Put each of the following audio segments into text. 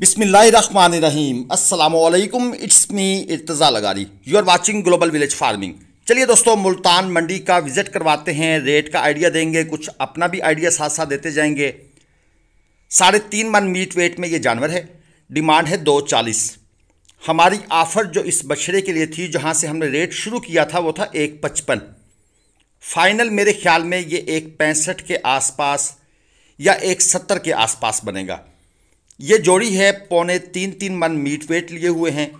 बिसमीम असलम it's me Irtaza Lagari you are watching global village farming चलिए दोस्तों मुल्तान मंडी का विज़िट करवाते हैं रेट का आइडिया देंगे कुछ अपना भी आइडिया साथ साथ देते जाएंगे साढ़े तीन मन मीट वेट में ये जानवर है डिमांड है दो चालीस हमारी आफ़र जो इस बछड़े के लिए थी जहाँ से हमने रेट शुरू किया था वो था एक पचपन फाइनल मेरे ख्याल में ये एक पैंसठ के आसपास या एक सत्तर के आसपास बनेगा ये जोड़ी है पौने तीन तीन मन मीट वेट लिए हुए हैं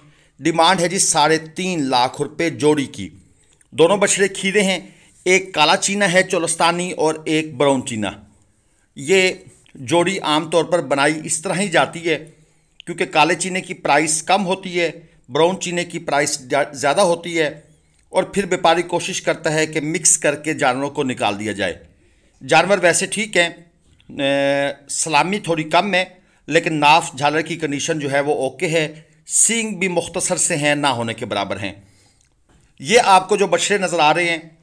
डिमांड है जी साढ़े तीन लाख रुपए जोड़ी की दोनों बछड़े खीरे हैं एक काला चीना है चोलस्तानी और एक ब्राउन चीना ये जोड़ी आमतौर पर बनाई इस तरह ही जाती है क्योंकि काले चीने की प्राइस कम होती है ब्राउन चीने की प्राइस ज़्यादा होती है और फिर व्यापारी कोशिश करता है कि मिक्स करके जानवरों को निकाल दिया जाए जानवर वैसे ठीक हैं सलामी थोड़ी कम है लेकिन नाफ झालर की कंडीशन जो है वो ओके है सींग भी मुख्तसर से हैं ना होने के बराबर हैं ये आपको जो बछड़े नज़र आ रहे हैं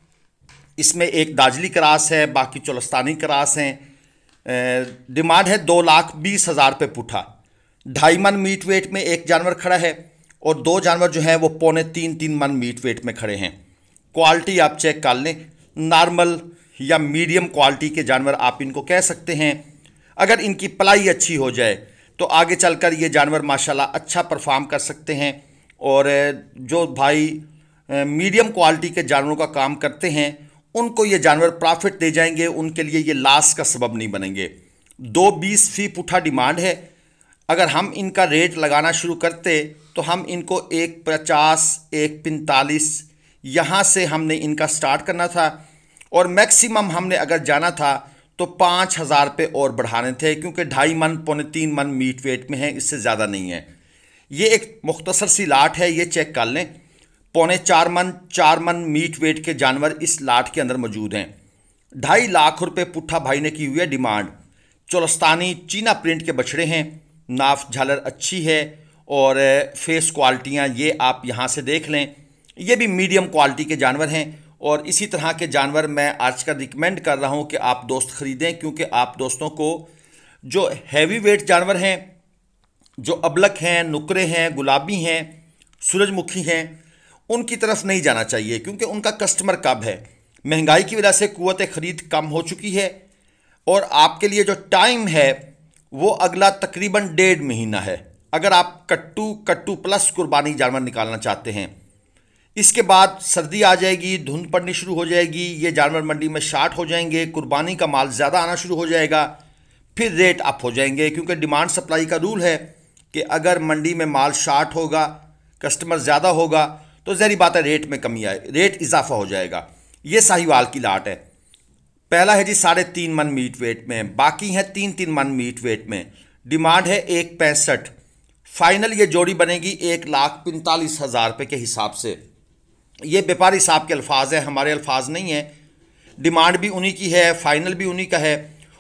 इसमें एक दाजली क्रास है बाकी चौलस्तानी क्रास हैं डिमांड है दो लाख बीस हज़ार पे पुठा ढाई मन मीट वेट में एक जानवर खड़ा है और दो जानवर जो हैं वो पौने तीन तीन मन मीट वेट में खड़े हैं क्वालिटी आप चेक कर लें नॉर्मल या मीडियम क्वालिटी के जानवर आप इनको कह सकते हैं अगर इनकी पलाई अच्छी हो जाए तो आगे चलकर ये जानवर माशाल्लाह अच्छा परफॉर्म कर सकते हैं और जो भाई मीडियम क्वालिटी के जानवरों का काम करते हैं उनको ये जानवर प्रॉफिट दे जाएंगे उनके लिए ये लाश का सबब नहीं बनेंगे दो बीस फी पुठा डिमांड है अगर हम इनका रेट लगाना शुरू करते तो हम इनको एक पचास एक पैंतालीस यहाँ से हमने इनका स्टार्ट करना था और मैक्सिमम हमने अगर जाना था तो पाँच हज़ार पे और बढ़ाने थे क्योंकि ढाई मन पौने तीन मन मीट वेट में है इससे ज़्यादा नहीं है ये एक मुख्तसर सी लाट है ये चेक कर लें पौने चार मन चार मन मीट वेट के जानवर इस लाट के अंदर मौजूद हैं ढाई लाख रुपए पुट्ठा भाई ने की हुई है डिमांड चोलस्तानी चीना प्रिंट के बछड़े हैं नाफ झालर अच्छी है और फेस क्वालिटियाँ ये आप यहाँ से देख लें ये भी मीडियम क्वालिटी के जानवर हैं और इसी तरह के जानवर मैं आज का रिकमेंड कर रहा हूँ कि आप दोस्त ख़रीदें क्योंकि आप दोस्तों को जो हैवी वेट जानवर हैं जो अबलक हैं नुकरे हैं गुलाबी हैं सूरजमुखी हैं उनकी तरफ नहीं जाना चाहिए क्योंकि उनका कस्टमर कब है महंगाई की वजह से कुत ख़रीद कम हो चुकी है और आपके लिए जो टाइम है वो अगला तकरीबन डेढ़ महीना है अगर आप कट्टू कट्टू प्लस कुर्बानी जानवर निकालना चाहते हैं इसके बाद सर्दी आ जाएगी धुंध पड़नी शुरू हो जाएगी ये जानवर मंडी में शार्ट हो जाएंगे कुर्बानी का माल ज़्यादा आना शुरू हो जाएगा फिर रेट अप हो जाएंगे क्योंकि डिमांड सप्लाई का रूल है कि अगर मंडी में माल शार्ट होगा कस्टमर ज़्यादा होगा तो जहरी बात है रेट में कमी आए रेट इजाफा हो जाएगा ये साहिवाल की लाट है पहला है जी साढ़े तीन मन मीट वेट में बाकी है तीन तीन मन मीट वेट में डिमांड है एक पैंसठ फाइनल ये जोड़ी बनेगी एक लाख पैंतालीस हज़ार रुपये के हिसाब से ये व्यापारी साहब के अल्फाज हैं हमारे अल्फाज नहीं हैं डिमांड भी उन्हीं की है फाइनल भी उन्हीं का है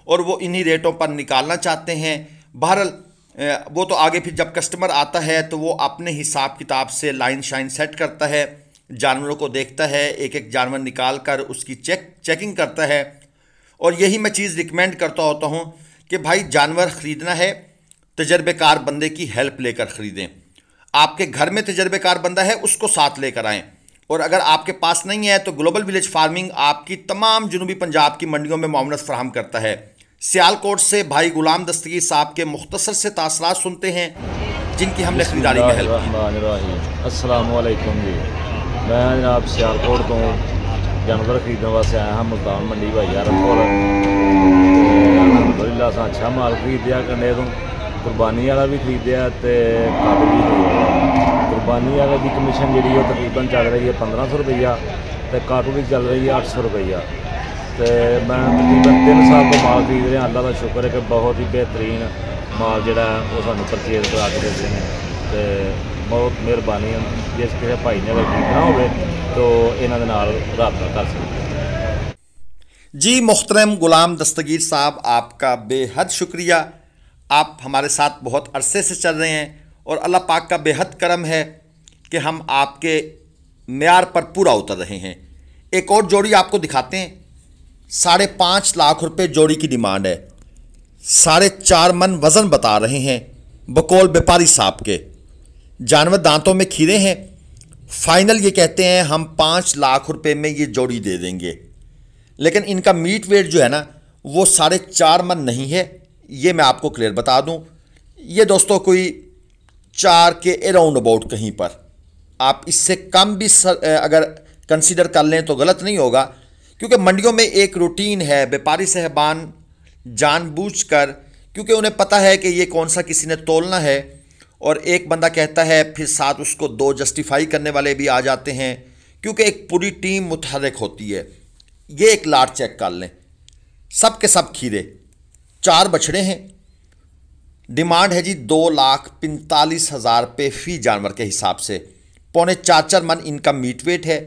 और वो इन्हीं रेटों पर निकालना चाहते हैं बहरल वो तो आगे फिर जब कस्टमर आता है तो वो अपने हिसाब किताब से लाइन शाइन सेट करता है जानवरों को देखता है एक एक जानवर निकाल कर उसकी चेक चेकिंग करता है और यही मैं चीज़ रिकमेंड करता होता हूँ कि भाई जानवर ख़रीदना है तजर्बेकार बंदे की हेल्प लेकर ख़रीदें आपके घर में तजर्बेकार बंदा है उसको साथ लेकर आएँ और अगर आपके पास नहीं है तो ग्लोबल विलेज फार्मिंग आपकी तमाम जनूबी पंजाब की मंडियों में मामनत फ्राहम करता है सियालकोट से भाई गुलाम दस्तगी साहब के मुख्तर से तासरात सुनते हैं जिनकी हमने खरीदारी की सियालकोट तो जानवर खरीदने वास्ते आया हाँ मुल्तान मंडी भाई यार अलहमदुल्ला अच्छा माल खरीदया करने तो कुरबानी वाला भी खरीदया तो काबू भी खरीद अंबानी वाले की कमीशन जी तकरीबन चल रही है पंद्रह सौ रुपया तो काटू भी चल रही है अठ सौ रुपया तो मैं तकरीबन तीन साल तो माल खरीद रहा अल्लाह का शुक्र है कि बहुत ही बेहतरीन माल जोड़ा वो सू परचेज करा के देते हैं तो बहुत मेहरबानी जिस किसी भाई ने अगर खरीदना तो हो तो इन्होंने रबता कर सकते जी मुख्तरम गुलाम दस्तगीर साहब आपका बेहद शुक्रिया आप हमारे साथ बहुत अरसे से चल रहे हैं और अल्लाह पाक का बेहद करम है कि हम आपके मैार पर पूरा उतर रहे हैं एक और जोड़ी आपको दिखाते हैं साढ़े पाँच लाख रुपए जोड़ी की डिमांड है साढ़े चार मन वज़न बता रहे हैं बकौल व्यापारी साहब के जानवर दांतों में खीरे हैं फाइनल ये कहते हैं हम पाँच लाख रुपए में ये जोड़ी दे देंगे लेकिन इनका मीट वेट जो है ना वो साढ़े चार मन नहीं है ये मैं आपको क्लियर बता दूँ ये दोस्तों कोई चार के अराउंड अबाउट कहीं पर आप इससे कम भी सर, अगर कंसीडर कर लें तो गलत नहीं होगा क्योंकि मंडियों में एक रूटीन है व्यापारी साहबान जानबूझकर क्योंकि उन्हें पता है कि ये कौन सा किसी ने तोलना है और एक बंदा कहता है फिर साथ उसको दो जस्टिफाई करने वाले भी आ जाते हैं क्योंकि एक पूरी टीम मुतहरक होती है ये एक लाट चेक कर लें सब के सब खीरे चार बछड़े हैं डिमांड है जी दो लाख पैंतालीस हज़ार पे फी जानवर के हिसाब से पौने चार चार मन इनका मीट वेट है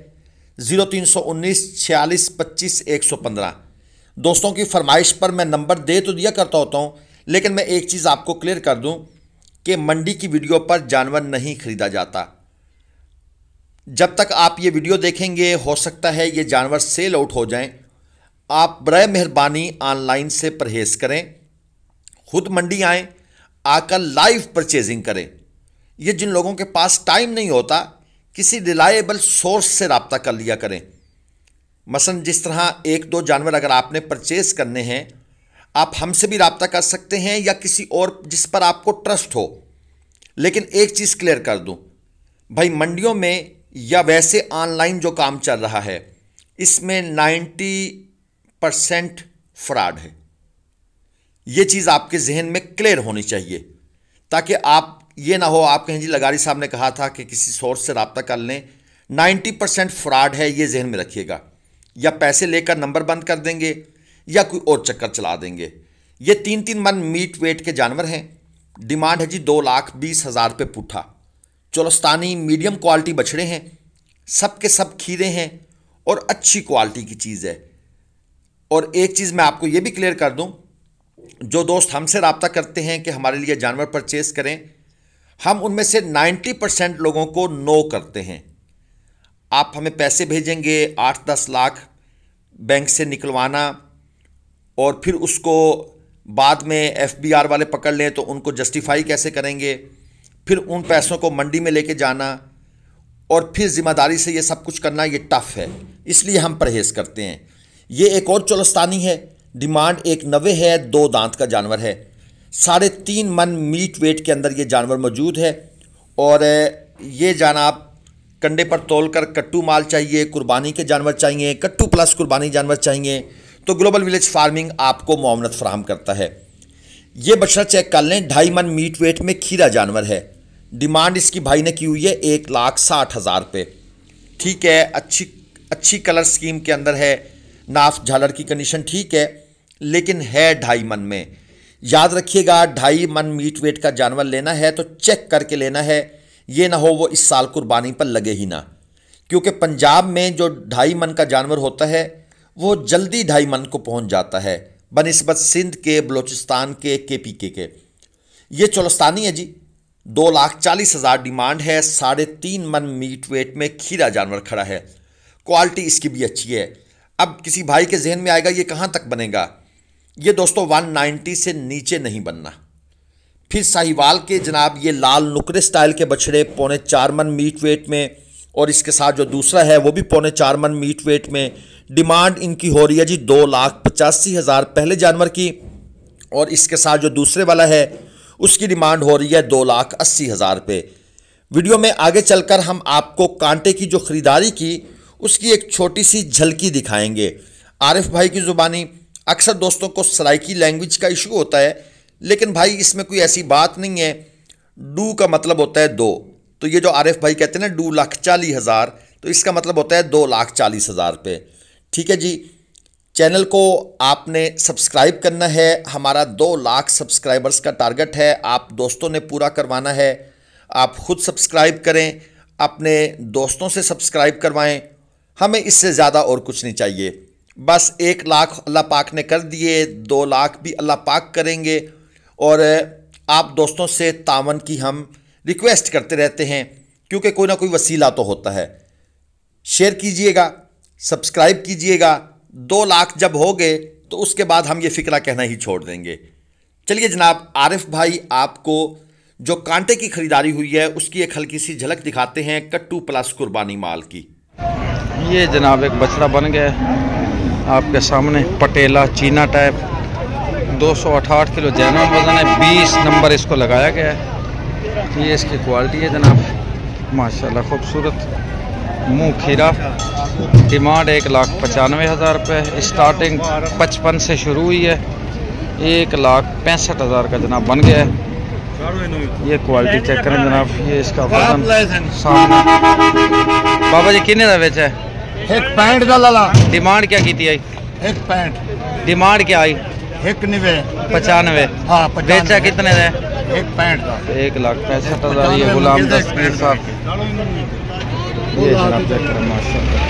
ज़ीरो तीन सौ उन्नीस छियालीस पच्चीस एक सौ पंद्रह दोस्तों की फरमाइश पर मैं नंबर दे तो दिया करता होता हूँ लेकिन मैं एक चीज़ आपको क्लियर कर दूँ कि मंडी की वीडियो पर जानवर नहीं खरीदा जाता जब तक आप ये वीडियो देखेंगे हो सकता है ये जानवर सेल आउट हो जाएं आप बर मेहरबानी ऑनलाइन से परहेज़ करें खुद मंडी आएँ आकर लाइव परचेजिंग करें ये जिन लोगों के पास टाइम नहीं होता किसी रिलायबल सोर्स से रबता कर लिया करें मसन जिस तरह एक दो जानवर अगर आपने परचेज करने हैं आप हमसे भी रबता कर सकते हैं या किसी और जिस पर आपको ट्रस्ट हो लेकिन एक चीज़ क्लियर कर दूं भाई मंडियों में या वैसे ऑनलाइन जो काम चल रहा है इसमें 90 परसेंट फ्रॉड है ये चीज़ आपके जहन में क्लियर होनी चाहिए ताकि आप ये ना हो आप कहें जी लगारी साहब ने कहा था कि किसी सोर्स से रबता कर लें नाइन्टी परसेंट फ्रॉड है ये जहन में रखिएगा या पैसे लेकर नंबर बंद कर देंगे या कोई और चक्कर चला देंगे ये तीन तीन मन मीट वेट के जानवर हैं डिमांड है जी दो लाख बीस हज़ार पे पुठा चोलस्तानी मीडियम क्वालिटी बछड़े हैं सब के सब खीरे हैं और अच्छी क्वालिटी की चीज़ है और एक चीज़ मैं आपको ये भी क्लियर कर दूँ जो दोस्त हमसे रबता करते हैं कि हमारे लिए जानवर परचेज़ करें हम उनमें से 90 परसेंट लोगों को नो करते हैं आप हमें पैसे भेजेंगे आठ दस लाख बैंक से निकलवाना और फिर उसको बाद में एफबीआर वाले पकड़ लें तो उनको जस्टिफाई कैसे करेंगे फिर उन पैसों को मंडी में लेके जाना और फिर ज़िम्मेदारी से ये सब कुछ करना ये टफ़ है इसलिए हम परहेज़ करते हैं ये एक और चौलस्तानी है डिमांड एक नवे है दो दांत का जानवर है साढ़े तीन मन मीट वेट के अंदर ये जानवर मौजूद है और ये आप कंडे पर तोल कर कट्टू माल चाहिए कुर्बानी के जानवर चाहिए कट्टू प्लस कुर्बानी जानवर चाहिए तो ग्लोबल विलेज फार्मिंग आपको मामनत फ्राहम करता है ये बछड़ा चेक कर लें ढाई मन मीट वेट में खीरा जानवर है डिमांड इसकी भाई ने की हुई है एक लाख साठ हज़ार रुपये ठीक है अच्छी अच्छी कलर स्कीम के अंदर है नाफ झालर की कंडीशन ठीक है लेकिन है ढाई मन में याद रखिएगा ढाई मन मीट वेट का जानवर लेना है तो चेक करके लेना है ये ना हो वो इस साल कुर्बानी पर लगे ही ना क्योंकि पंजाब में जो ढाई मन का जानवर होता है वो जल्दी ढाई मन को पहुंच जाता है बनस्बत सिंध के बलूचिस्तान के के पी के के ये चौलस्तानी है जी दो लाख चालीस हज़ार डिमांड है साढ़े तीन मन मीट वेट में खीरा जानवर खड़ा है क्वालिटी इसकी भी अच्छी है अब किसी भाई के जहन में आएगा ये कहाँ तक बनेगा ये दोस्तों 190 से नीचे नहीं बनना फिर साहिवाल के जनाब ये लाल नुकरे स्टाइल के बछड़े पौने चार मन मीट वेट में और इसके साथ जो दूसरा है वो भी पौने चार मन मीट वेट में डिमांड इनकी हो रही है जी दो लाख पचासी हज़ार पहले जानवर की और इसके साथ जो दूसरे वाला है उसकी डिमांड हो रही है दो लाख अस्सी हज़ार रुपये वीडियो में आगे चलकर हम आपको कांटे की जो ख़रीदारी की उसकी एक छोटी सी झलकी दिखाएंगे आरिफ भाई की ज़ुबानी अक्सर दोस्तों को सराइकी लैंग्वेज का इशू होता है लेकिन भाई इसमें कोई ऐसी बात नहीं है डू का मतलब होता है दो तो ये जो आरिफ भाई कहते हैं ना डू लाख चालीस हज़ार तो इसका मतलब होता है दो लाख चालीस हज़ार पे ठीक है जी चैनल को आपने सब्सक्राइब करना है हमारा दो लाख सब्सक्राइबर्स का टारगेट है आप दोस्तों ने पूरा करवाना है आप खुद सब्सक्राइब करें अपने दोस्तों से सब्सक्राइब करवाएं हमें इससे ज़्यादा और कुछ नहीं चाहिए बस एक लाख अल्लाह पाक ने कर दिए दो लाख भी अल्लाह पाक करेंगे और आप दोस्तों से तावन की हम रिक्वेस्ट करते रहते हैं क्योंकि कोई ना कोई वसीला तो होता है शेयर कीजिएगा सब्सक्राइब कीजिएगा दो लाख जब हो गए तो उसके बाद हम ये फिक्रा कहना ही छोड़ देंगे चलिए जनाब आरिफ भाई आपको जो कांटे की ख़रीदारी हुई है उसकी एक हल्की सी झलक दिखाते हैं कट्टू प्लस कुर्बानी माल की ये जनाब एक बछड़ा बन गया आपके सामने पटेला चीना टाइप 268 किलो जैनम वजन है 20 नंबर इसको लगाया गया है ये इसकी क्वालिटी है जनाब माशाल्लाह खूबसूरत मुंह खीरा डिमांड एक लाख पचानवे हज़ार रुपये स्टार्टिंग पचपन से शुरू हुई है एक लाख पैंसठ हज़ार का जनाब बन गया है ये क्वालिटी चेक करें जनाब ये इसका सामने बाबा जी किन्ने का बेचा है एक पैंट ਇੱਕ 65 डिमांड क्या की थी आई एक पैंट डिमांड क्या आई एक 91 पचानवे हाँ बेचा कितने दे एक पैंट का एक लाख पैंसठ हज़ार ये गुलाम दस पैंट साहब ये जनाब चेक करें माशा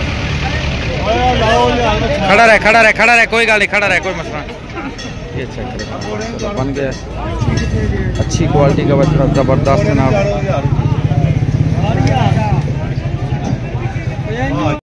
खड़ा रहे खड़ा रहे खड़ा रहे कोई गाली खड़ा रहे कोई मसला ये चेक करें बन गया अच्छी क्वालिटी का बच्चा ज़बरदस्त जनाब